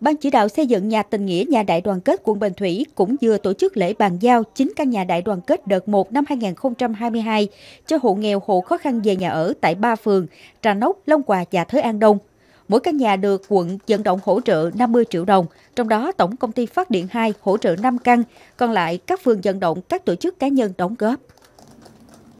Ban chỉ đạo xây dựng nhà tình nghĩa nhà đại đoàn kết quận Bình Thủy cũng vừa tổ chức lễ bàn giao 9 căn nhà đại đoàn kết đợt 1 năm 2022 cho hộ nghèo hộ khó khăn về nhà ở tại ba phường Trà Nóc, Long Hòa và Thới An Đông. Mỗi căn nhà được quận vận động hỗ trợ 50 triệu đồng, trong đó Tổng Công ty Phát Điện 2 hỗ trợ 5 căn, còn lại các phường vận động các tổ chức cá nhân đóng góp.